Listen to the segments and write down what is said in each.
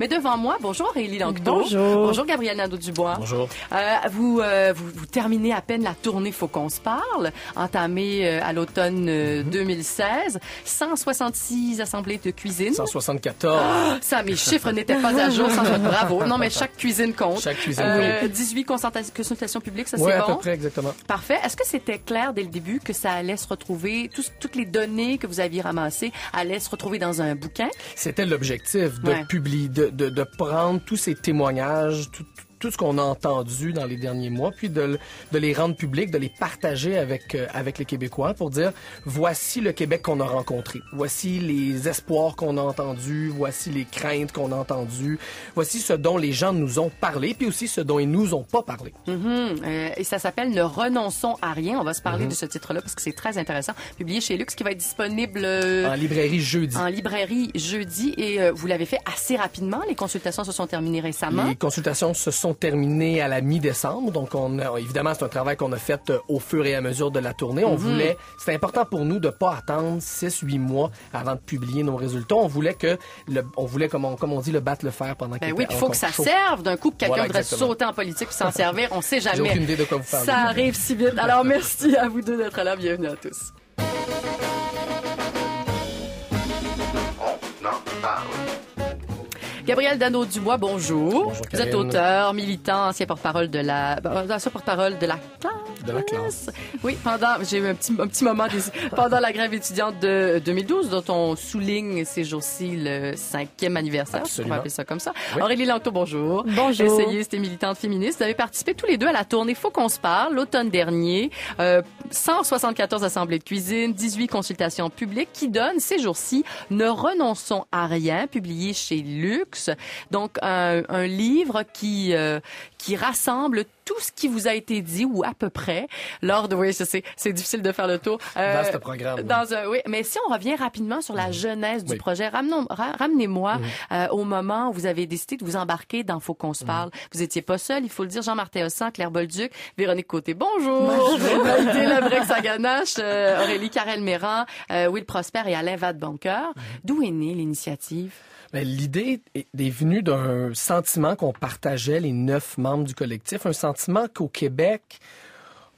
Mais devant moi, bonjour Élie langdon, Bonjour. Bonjour Gabriel Nadeau-Dubois. Bonjour. Euh, vous, euh, vous, vous, terminez à peine la tournée Faut qu'on se parle, entamée euh, à l'automne 2016. Euh, 166 mhm. assemblées de cuisine. 174. Ah, ça, mes chiffres n'étaient pas à jour. Sans... Bravo. Non, mais chaque cuisine compte. Chaque cuisine, oui. 18 consultations publiques, ça c'est bon. Oui, à peu près, exactement. Parfait. Est-ce que c'était clair dès le début que ça allait se retrouver, toutes les données que vous aviez ramassées allaient se retrouver dans un bouquin? C'était l'objectif de publier, de, prendre tous ces témoignages, tout, tout ce qu'on a entendu dans les derniers mois, puis de, les rendre publics, de les partager avec, euh, avec les Québécois pour dire voici le Québec qu'on a rencontré, voici les espoirs qu'on a entendus, voici les craintes qu'on a entendues, voici ce dont les gens nous ont parlé, puis aussi ce dont ils nous ont pas parlé. Mm-hmm. Euh, et ça s'appelle Ne renonçons à rien. On va se parler mm-hmm. de ce titre-là parce que c'est très intéressant. Publié chez Lux, qui va être disponible euh, en librairie jeudi. En librairie jeudi, et vous l'avez fait assez rapidement. Les consultations se sont terminées récemment. Les consultations se sont terminé à la mi-décembre. Donc, on évidemment, c'est un travail qu'on a fait euh, au fur et à mesure de la tournée. On mhm. voulait, c'est important pour nous de pas attendre 6-8 mois avant de publier nos résultats. On voulait que, le, on voulait, comme on, comme on dit, le battre le fer pendant ben oui, il faut que ça serve. D'un coup, quelqu'un devrait sauter en politique puis s'en servir, on sait jamais. Aucune idée de quoi Ça arrive si vite. Alors, merci à vous deux d'être là. Bienvenue à tous. On Gabriel Dano-Dubois, bonjour. bonjour Vous êtes auteur, militant, ancien porte-parole de la... Ben, euh, porte-parole de la classe. De la classe. Oui, pendant... J'ai eu un petit, petit moment... pendant la grève étudiante de 2012, euh, dont on souligne ces jours-ci le cinquième anniversaire, on peut appeler ça comme ça. Aurélie Lanto, bonjour. Bonjour. Essayiste et militante féministe. Vous avez participé tous les deux à la tournée Faut qu'on se parle l'automne dernier euh, 174 assemblées de cuisine, 18 consultations publiques qui donnent ces jours-ci Ne renonçons à rien, publié chez Luxe. Donc un, livre qui euh, qui rassemble tout ce qui vous a été dit ou à peu près lors de oui c'est c'est difficile de faire le tour dans euh, ce programme dans Un, oui mais si on revient rapidement sur la mhm. jeunesse du projet ramenez-moi mhm. euh, au moment où vous avez décidé de vous embarquer dans faut qu'on se mhm. parle vous étiez pas seul il faut le dire Jean-Martin Hossan Claire Bolduc Véronique Côté bonjour, bonjour. Maïté ganache euh, Aurélie Carrel Méran Will Prosper et Alain Vadeboncoeur d'où est née l'initiative ben, l'idée est venue d'un sentiment qu'on partageait les neuf membres du collectif, un sentiment qu'au Québec,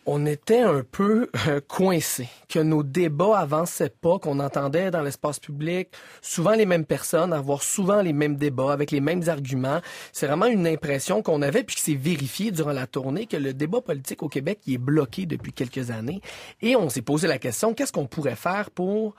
on était un peu euh, coincé, que nos débats avançaient pas, qu'on entendait dans l'espace public souvent les mêmes personnes, avoir souvent les mêmes débats avec les mêmes arguments. C'est vraiment une impression qu'on avait puis qui s'est vérifiée durant la tournée que le débat politique au Québec y est bloqué depuis quelques années et on s'est posé la question qu'est-ce qu'on pourrait faire pour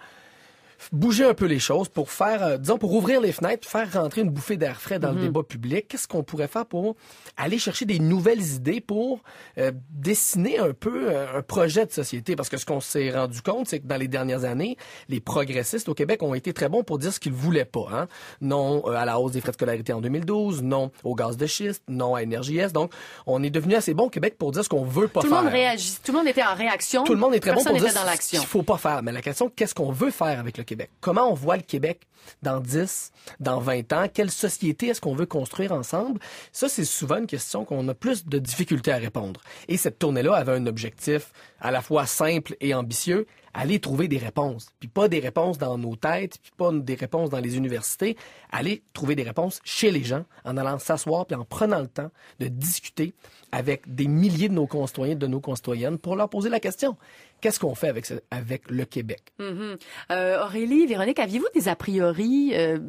bouger un peu les choses pour faire, euh, disons, pour ouvrir les fenêtres, faire rentrer une bouffée d'air frais dans le mhm. débat public? Qu'est-ce qu'on pourrait faire pour aller chercher des nouvelles idées pour euh, dessiner un peu euh, un projet de société? Parce que ce qu'on s'est rendu compte, c'est que dans les dernières années, les progressistes au Québec ont été très bons pour dire ce qu'ils voulaient pas. Hein? Non à la hausse des frais de scolarité en 2012, non au gaz de schiste, non à NRJS. Donc, on est devenu assez bon au Québec pour dire ce qu'on veut pas faire. Tout le monde réagit. Tout le monde était en réaction. Tout le monde est très bon pour dire ce qu'il faut pas faire. Mais la question, qu'est-ce qu'on veut faire avec le Québec. Comment on voit le Québec dans 10, dans 20 ans? Quelle société est-ce qu'on veut construire ensemble? Ça, c'est souvent une question qu'on a plus de difficultés à répondre. Et cette tournée-là avait un objectif à la fois simple et ambitieux, aller trouver des réponses. Puis pas des réponses dans nos têtes, puis pas des réponses dans les universités. Aller trouver des réponses chez les gens en allant s'asseoir puis en prenant le temps de discuter avec des milliers de nos concitoyens, de nos concitoyennes pour leur poser la question. Qu'est-ce qu'on fait avec, le Québec? Mm-hmm. Euh, Aurélie, Véronique, aviez-vous des a priori euh,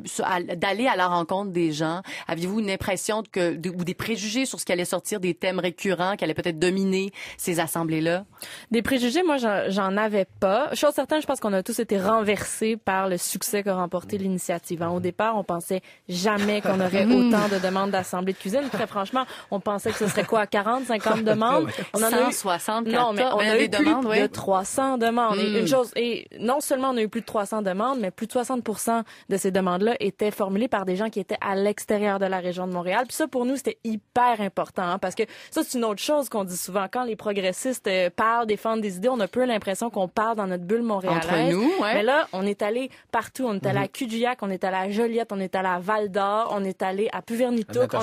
d'aller à la rencontre des gens? Aviez-vous une impression ou des préjugés sur ce qui allait sortir des thèmes récurrents qui allaient peut-être dominer ces assemblées-là? Des préjugés, moi, j'en avais pas. Chose certaine, je pense qu'on a tous été renversés par le succès qu'a remporté mm. l'initiative. Hein. Au mm-hmm. départ, on pensait jamais qu'on aurait mm-hmm. autant de demandes d'assemblée de cuisine. Très franchement, on pensait que ce serait quoi, 40, 50 demandes? On en Non, mais on a eu plus demandes, de 300 demandes. une mm. chose, et non seulement on a eu plus de 300 demandes, mais plus de 60 de ces demandes-là étaient formulées par des gens qui étaient à l'extérieur de la région de Montréal. Puis ça, pour nous, c'était hyper important, hein, parce que ça, c'est une autre chose qu'on dit souvent. Quand les progressistes euh, parlent défendre des idées, on a peu l'impression qu'on parle dans notre bulle montréalaise. Entre nous, Mais là, on est allé partout. On est allé à mhm. Cudillac, on est allé à Joliette, on est allé à Val d'Or, on est allé à Puvernitouk, on, a,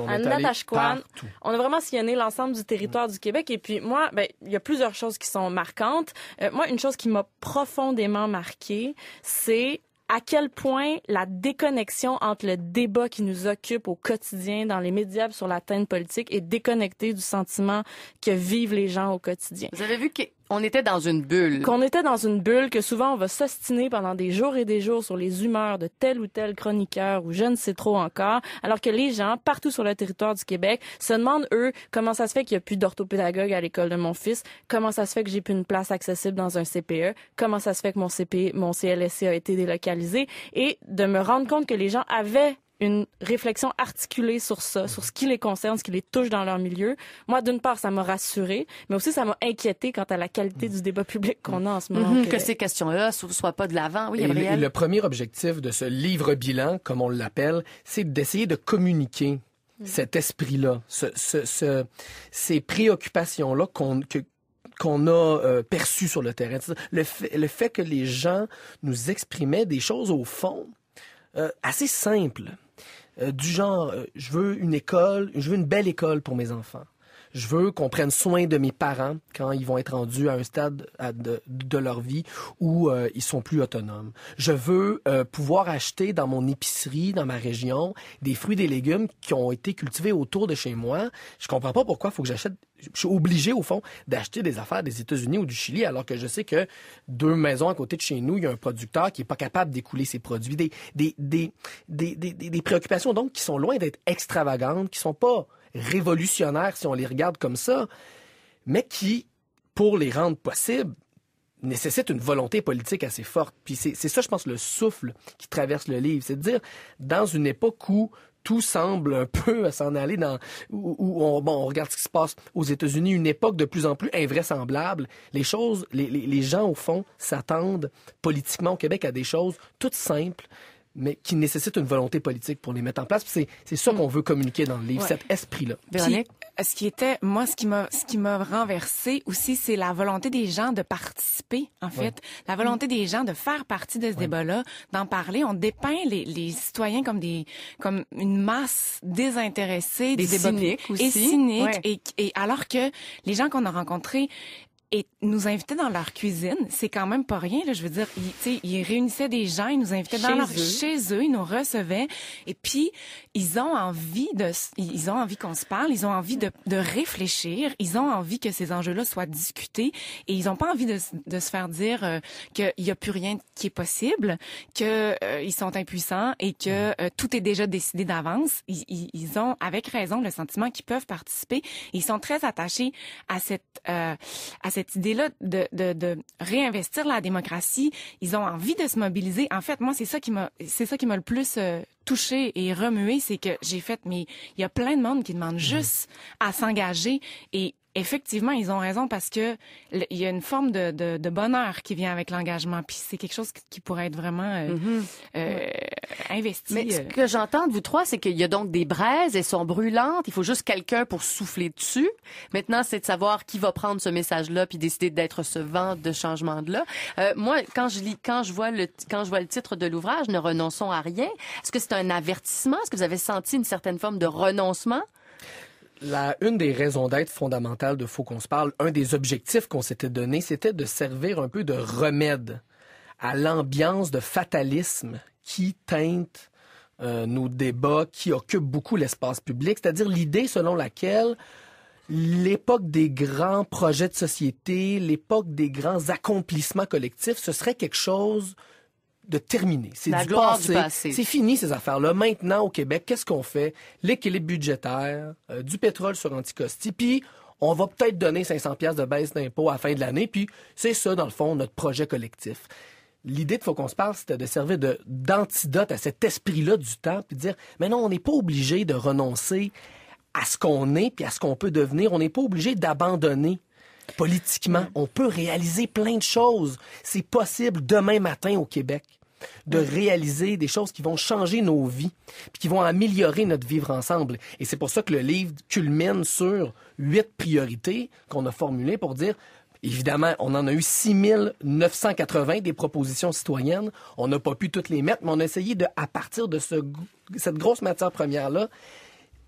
on est allé On a vraiment sillonné l'ensemble du territoire mhm. du Québec. Et puis moi, ben, il y a plusieurs choses qui sont marquantes. Euh, moi, une chose qui m'a profondément marquée, c'est à quel point la déconnexion entre le débat qui nous occupe au quotidien dans les médias sur la scène politique est déconnectée du sentiment que vivent les gens au quotidien. Vous avez vu on était dans une bulle. Qu'on était dans une bulle, que souvent on va s'ostiner pendant des jours et des jours sur les humeurs de tel ou tel chroniqueur ou je ne sais trop encore, alors que les gens partout sur le territoire du Québec se demandent, eux, comment ça se fait qu'il n'y a plus d'orthopédagogue à l'école de mon fils, comment ça se fait que j'ai plus une place accessible dans un CPE, comment ça se fait que mon CP, mon CLSC a été délocalisé, et de me rendre compte que les gens avaient une réflexion articulée sur ça, sur ce qui les concerne, ce qui les touche dans leur milieu. Moi, d'une part, ça m'a rassurée, mais aussi ça m'a inquiétée quant à la qualité du débat public qu'on a en ce moment. Mhm. que ces questions-là ne soient pas de l'avant. Oui, le, premier objectif de ce livre bilan, comme on l'appelle, c'est d'essayer de communiquer mm. cet esprit-là, ces préoccupations-là qu'on qu'on a euh, perçues sur le terrain. Le fait, que les gens nous exprimaient des choses au fond euh, assez simples. Euh, du genre, euh, je veux une école, je veux une belle école pour mes enfants. Je veux qu'on prenne soin de mes parents quand ils vont être rendus à un stade de, leur vie où euh, ils sont plus autonomes. Je veux pouvoir acheter dans mon épicerie, dans ma région, des fruits, des légumes qui ont été cultivés autour de chez moi. Je comprends pas pourquoi il faut que j'achète je suis obligé, au fond, d'acheter des affaires des États-Unis ou du Chili, alors que je sais que deux maisons à côté de chez nous, il y a un producteur qui n'est pas capable d'écouler ses produits. Des, des, préoccupations, donc, qui sont loin d'être extravagantes, qui sont pas révolutionnaires si on les regarde comme ça, mais qui, pour les rendre possibles, nécessitent une volonté politique assez forte. Puis c'est ça, je pense, le souffle qui traverse le livre. C'est de dire, dans une époque où tout semble un peu s'en aller dans on, bon, on regarde ce qui se passe aux États-Unis, une époque de plus en plus invraisemblable. Les choses, les, les gens au fond s'attendent politiquement au Québec à des choses toutes simples mais qui nécessitent une volonté politique pour les mettre en place. C'est ça mm. qu'on veut communiquer dans le livre, cet esprit-là. Euh, ce qui était, moi, ce qui m'a, ce qui m'a renversé aussi, c'est la volonté des gens de participer, en fait. La volonté des gens de faire partie de ce débat-là, d'en parler. On dépeint les, les, citoyens comme des, comme une masse désintéressée. Des, cyniques aussi. Et et alors que les gens qu'on a rencontrés, et nous inviter dans leur cuisine. C'est quand même pas rien, là. Je veux dire, ils, ils réunissaient des gens, ils nous invitaient dans chez leur, eux. chez eux, ils nous recevaient. Et puis, ils ont envie de, ils ont envie qu'on se parle, ils ont envie de, de réfléchir, ils ont envie que ces enjeux-là soient discutés et ils ont pas envie de, de se faire dire euh, qu'il y a plus rien qui est possible, que euh, ils sont impuissants et que euh, tout est déjà décidé d'avance. Ils, ils, ils, ont, avec raison, le sentiment qu'ils peuvent participer. Ils sont très attachés à cette, à cette cette idée-là de, réinvestir la démocratie. Ils ont envie de se mobiliser. En fait, moi, c'est ça qui m'a, c'est ça qui m'a le plus euh, touchée touché et remué, c'est que j'ai fait, mais il y a plein de monde qui demande mhm. juste à s'engager et effectivement, ils ont raison parce que il y a une forme de, bonheur qui vient avec l'engagement. Puis c'est quelque chose qui pourrait être vraiment euh, mm-hmm. euh, investi. Mais ce euh. que j'entends de vous trois, c'est qu'il y a donc des braises, elles sont brûlantes. Il faut juste quelqu'un pour souffler dessus. Maintenant, c'est de savoir qui va prendre ce message-là puis décider d'être ce vent de changement-là. moi, quand je lis, quand je vois le, quand je vois le titre de l'ouvrage, ne renonçons à rien. Est-ce que c'est un avertissement Est-ce que vous avez senti une certaine forme de renoncement une des raisons d'être fondamentales de Faut qu'on se parle, un des objectifs qu'on s'était donné, c'était de servir un peu de remède à l'ambiance de fatalisme qui teinte euh, nos débats, qui occupe beaucoup l'espace public, c'est-à-dire l'idée selon laquelle l'époque des grands projets de société, l'époque des grands accomplissements collectifs, ce serait quelque chose de terminer. C'est du passé. C'est fini ces affaires-là. Maintenant, au Québec, qu'est-ce qu'on fait? L'équilibre budgétaire, euh, du pétrole sur Anticosti, puis on va peut-être donner 500 de baisse d'impôt à la fin de l'année, puis c'est ça, dans le fond, notre projet collectif. L'idée de Faut qu'on se parle, c'était de servir d'antidote à cet esprit-là du temps, puis de dire, mais non, on n'est pas obligé de renoncer à ce qu'on est, puis à ce qu'on peut devenir. On n'est pas obligé d'abandonner Politiquement, on peut réaliser plein de choses. C'est possible demain matin au Québec de réaliser des choses qui vont changer nos vies, puis qui vont améliorer notre vivre ensemble. Et c'est pour ça que le livre culmine sur huit priorités qu'on a formulées pour dire Évidemment, on en a eu 6980 des propositions citoyennes. On n'a pas pu toutes les mettre, mais on a essayé de, à partir de cette grosse matière première-là,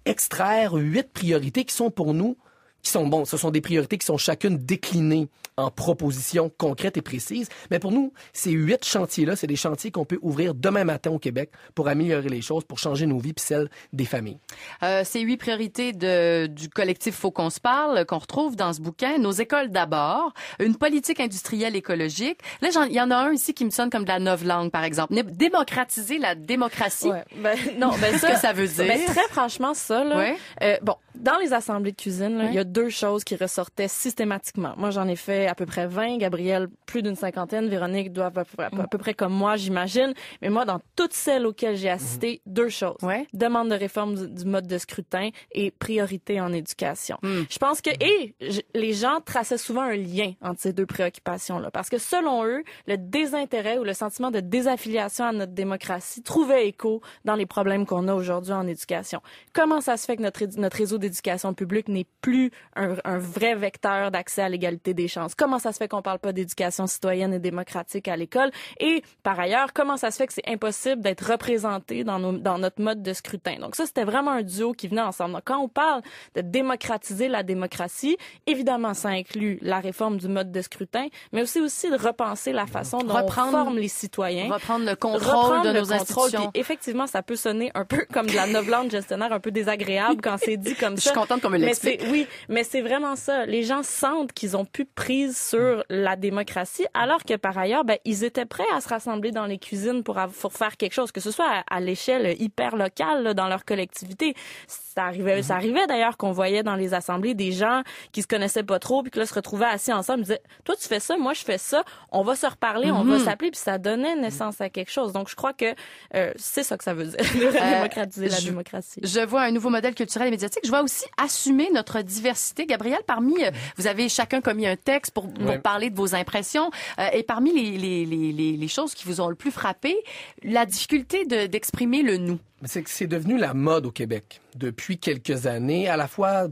extraire huit priorités qui sont pour nous qui sont bons. Ce sont des priorités qui sont chacune déclinées en propositions concrètes et précises. Mais pour nous, ces huit chantiers-là, c'est des chantiers qu'on peut ouvrir demain matin au Québec pour améliorer les choses, pour changer nos vies puis celles des familles. Euh, ces huit priorités du collectif Faut qu'on se parle, euh, qu'on retrouve dans ce bouquin, nos écoles d'abord, une politique industrielle écologique. Là, il y en a un ici qui me sonne comme de la langue par exemple. Démocratiser la démocratie. Ouais, ben, non, ben, ça, que ça veut ben, dire. très franchement, ça, là, euh, bon, dans les assemblées de cuisine, il y a deux choses qui ressortaient systématiquement. Moi, j'en ai fait à peu près 20, gabriel plus d'une cinquantaine, Véronique doit à peu, près, comme moi, j'imagine. Mais moi, dans toutes celles auxquelles j'ai assisté, deux choses. Demande de réforme du, mode de scrutin et priorité en éducation. Hmm. Je pense que, et les gens traçaient souvent un lien entre ces deux préoccupations-là. Parce que selon eux, le désintérêt ou le sentiment de désaffiliation à notre démocratie trouvait écho dans les problèmes qu'on a aujourd'hui en éducation. Comment ça se fait que notre, notre réseau d'éducation publique n'est plus un, un vrai vecteur d'accès à l'égalité des chances. Comment ça se fait qu'on parle pas d'éducation citoyenne et démocratique à l'école? Et par ailleurs, comment ça se fait que c'est impossible d'être représenté dans, nos, dans notre mode de scrutin? Donc ça, c'était vraiment un duo qui venait ensemble. quand on parle de démocratiser la démocratie, évidemment, ça inclut la réforme du mode de scrutin, mais aussi aussi de repenser la façon dont reprendre, on forme les citoyens. Reprendre le contrôle de nos institutions. effectivement, ça peut sonner un peu comme de la novlande gestionnaire un peu désagréable quand c'est dit comme ça. Je suis contente qu'on me l'explique. Oui, mais c'est vraiment ça. Les gens sentent qu'ils ont pu prise sur la démocratie, alors que par ailleurs, ben, ils étaient prêts à se rassembler dans les cuisines pour, pour faire quelque chose, que ce soit à, l'échelle hyper locale, dans leur collectivité. Ça arrivait, mhm. ça arrivait d'ailleurs qu'on voyait dans les assemblées des gens qui se connaissaient pas trop, puis qui là, se retrouvaient assis ensemble, disaient, toi, tu fais ça, moi, je fais ça, on va se reparler, on va mhm. s'appeler, puis ça donnait mhm. naissance à quelque chose. Donc, je crois que euh, c'est ça que ça veut dire, euh, démocratiser la démocratie. Je vois un nouveau modèle culturel et médiatique. Je vois aussi assumer notre diversité Gabriel, parmi, euh, vous avez chacun commis un texte pour, nous parler de vos impressions. Euh, et parmi les, choses qui vous ont le plus frappé, la difficulté d'exprimer le nous. C'est que c'est devenu la mode au Québec depuis quelques années, à la fois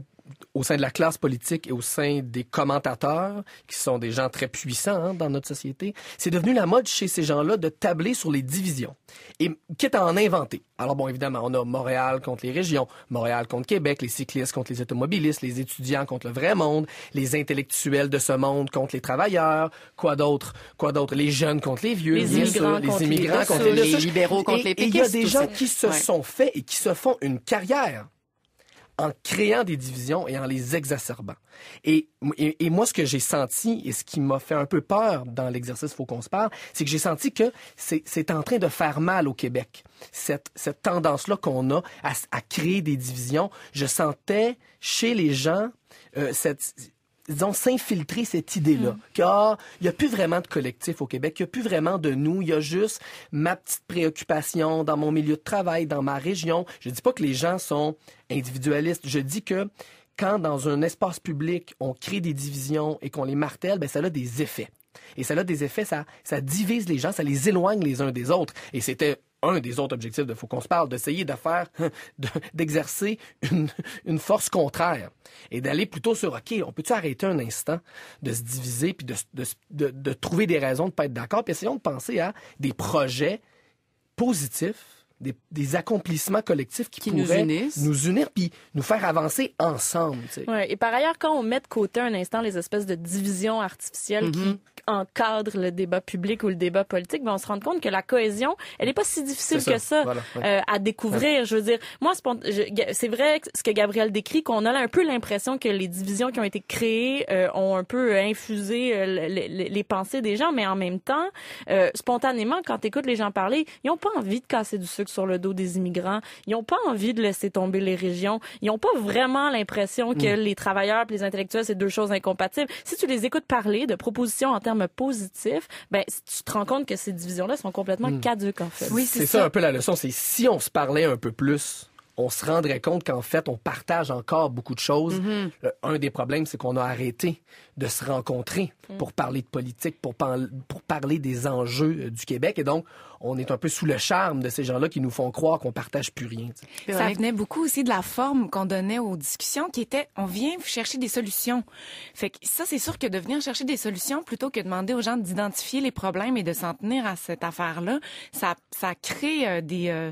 au sein de la classe politique et au sein des commentateurs, qui sont des gens très puissants hein, dans notre société, c'est devenu la mode chez ces gens-là de tabler sur les divisions, et quitte à en inventer. Alors bon, évidemment, on a Montréal contre les régions, Montréal contre Québec, les cyclistes contre les automobilistes, les étudiants contre le vrai monde, les intellectuels de ce monde contre les travailleurs, quoi d'autre, quoi d'autre, les jeunes contre les vieux, les immigrants, contre, les libéraux contre les Il y a des gens qui se sont faits et qui se font une carrière en créant des divisions et en les exacerbant. Et, et, moi, ce que j'ai senti et ce qui m'a fait un peu peur dans l'exercice Faut qu'on se parle, c'est que j'ai senti que c'est en train de faire mal au Québec. Cette, tendance-là qu'on a à, créer des divisions, je sentais chez les gens euh, cette ont s'infiltrer cette idée-là, car mm. ah, il n'y a plus vraiment de collectif au Québec, il n'y a plus vraiment de nous, il y a juste ma petite préoccupation dans mon milieu de travail, dans ma région. Je ne dis pas que les gens sont individualistes, je dis que quand dans un espace public, on crée des divisions et qu'on les martèle, ben ça a des effets. Et ça a des effets, ça, ça divise les gens, ça les éloigne les uns des autres. Et c'était un des autres objectifs de Faut qu'on se parle, d'essayer de hein, d'exercer une, force contraire et d'aller plutôt sur, OK, on peut-tu arrêter un instant de se diviser puis de, trouver des raisons de ne pas être d'accord, puis essayons de penser à des projets positifs des, accomplissements collectifs qui, pourraient nous, unir puis nous faire avancer ensemble. Ouais. Et par ailleurs, quand on met de côté un instant les espèces de divisions artificielles qui mhm. encadrent le débat public ou le débat politique, ben on se rend compte que la cohésion, elle n'est pas si difficile que ça euh, à découvrir. Je veux dire, moi, c'est vrai ce que Gabriel décrit, qu'on a un peu l'impression que les divisions qui ont été créées euh, ont un peu infusé euh, les, les, pensées des gens, mais en même temps, spontanément, quand tu écoutes les gens parler, ils n'ont pas envie de casser du sucre sur le dos des immigrants. Ils n'ont pas envie de laisser tomber les régions. Ils n'ont pas vraiment l'impression que mm. les travailleurs et les intellectuels, c'est deux choses incompatibles. Si tu les écoutes parler de propositions en termes positifs, ben, tu te rends compte que ces divisions-là sont complètement mm. caduques, en fait. Oui, c'est ça. un peu la leçon. C'est si on se parlait un peu plus, on se rendrait compte qu'en fait, on partage encore beaucoup de choses. Mm-hmm. Euh, un des problèmes, c'est qu'on a arrêté de se rencontrer mm. pour parler de politique, pour, pour, parler des enjeux euh, du Québec. Et donc, on est un peu sous le charme de ces gens-là qui nous font croire qu'on partage plus rien. Ça venait beaucoup aussi de la forme qu'on donnait aux discussions qui était on vient chercher des solutions. Fait que ça, c'est sûr que de venir chercher des solutions plutôt que de demander aux gens d'identifier les problèmes et de s'en tenir à cette affaire-là, ça, ça crée euh, des, euh,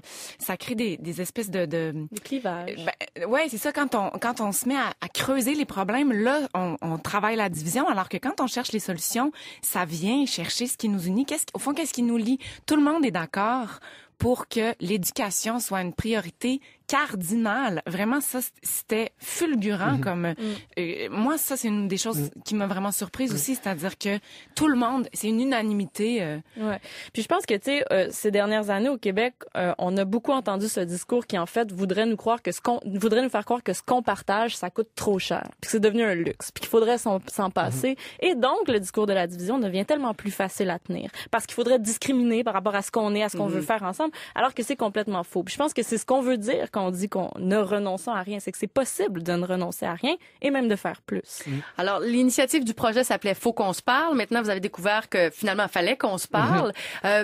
crée des, espèces de, de... Des clivages. Euh, ben, ouais, c'est ça. Quand on, quand on se met à, creuser les problèmes, là, on, travaille la division, alors que quand on cherche les solutions, ça vient chercher ce qui nous unit. au fond, qu'est-ce qui nous lie? Tout le monde est d'accord pour que l'éducation soit une priorité cardinal. Vraiment, ça, c'était fulgurant. Mhm. Comme mm. euh, euh, moi, ça, c'est une des choses mm. qui m'a vraiment surprise mm. aussi, c'est-à-dire que tout le monde, c'est une unanimité. Euh. Puis je pense que tu sais, ces dernières années au Québec, on a beaucoup entendu ce discours qui en fait voudrait nous croire que ce qu'on voudrait nous faire croire que ce qu'on partage, ça coûte trop cher, puis c'est devenu un luxe, puis qu'il faudrait s'en passer. Mhm. Et donc, le discours de la division devient tellement plus facile à tenir parce qu'il faudrait discriminer par rapport à ce qu'on est, à ce qu'on mhm. veut faire ensemble, alors que c'est complètement faux. Puis je pense que c'est ce qu'on veut dire on dit qu'on ne renonçant à rien, c'est que c'est possible de ne renoncer à rien et même de faire plus. Mm. Alors, l'initiative du projet s'appelait Faut qu'on se parle. Maintenant, vous avez découvert que finalement, il fallait qu'on se parle. Mhm. Euh,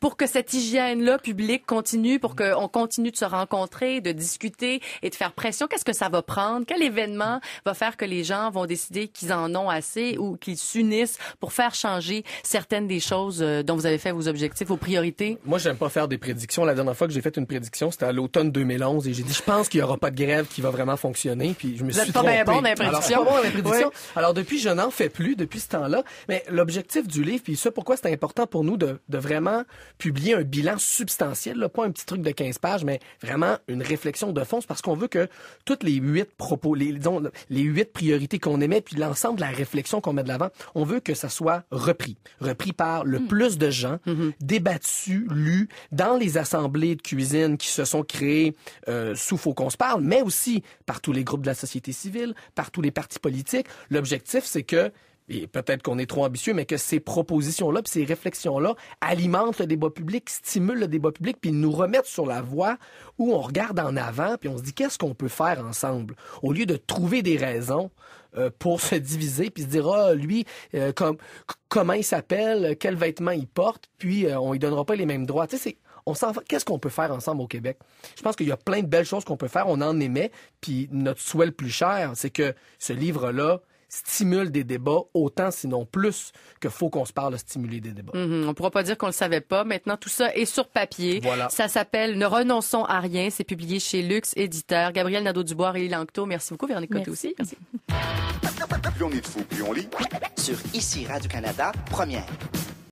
pour que cette hygiène-là publique continue, pour qu'on continue de se rencontrer, de discuter et de faire pression, qu'est-ce que ça va prendre? Quel événement va faire que les gens vont décider qu'ils en ont assez ou qu'ils s'unissent pour faire changer certaines des choses euh, dont vous avez fait vos objectifs, vos priorités? Moi, j'aime pas faire des prédictions. La dernière fois que j'ai fait une prédiction, c'était à l'automne 2011 et j'ai dit, je pense qu'il n'y aura pas de grève qui va vraiment fonctionner. Puis je me suis trompé. Bon Alors, bon Alors depuis, je n'en fais plus depuis ce temps-là. Mais l'objectif du livre, puis ce pourquoi c'est important pour nous de, vraiment publier un bilan substantiel, là, pas un petit truc de 15 pages, mais vraiment une réflexion de fond, parce qu'on veut que toutes les huit propos, les, les huit priorités qu'on émet, puis l'ensemble de la réflexion qu'on met de l'avant, on veut que ça soit repris, repris par le mm. plus de gens, mm-hmm. débattu, lu dans les assemblées de cuisine qui se sont créées euh, sous faux qu'on se parle, mais aussi par tous les groupes de la société civile, par tous les partis politiques. L'objectif, c'est que et peut-être qu'on est trop ambitieux, mais que ces propositions-là, puis ces réflexions-là alimentent le débat public, stimulent le débat public, puis nous remettent sur la voie où on regarde en avant, puis on se dit qu'est-ce qu'on peut faire ensemble, au lieu de trouver des raisons euh, pour se diviser, puis se dire, ah, lui, euh, comme, comment il s'appelle, quel vêtement il porte, puis on on lui donnera pas les mêmes droits. Tu sais, qu'est-ce qu'on peut faire ensemble au Québec? Je pense qu'il y a plein de belles choses qu'on peut faire. On en aimait. Puis notre souhait le plus cher, c'est que ce livre-là, stimule des débats autant, sinon plus, que faut qu'on se parle de stimuler des débats. Mhm, on ne pourra pas dire qu'on le savait pas. Maintenant, tout ça est sur papier. Ça s'appelle Ne renonçons à rien. C'est publié chez Lux Éditeur. Gabriel Nadeau-Dubois, et Langto, merci beaucoup. Véronique Côté aussi. Merci. Plus on est de plus on lit. Sur Ici Radio-Canada, première.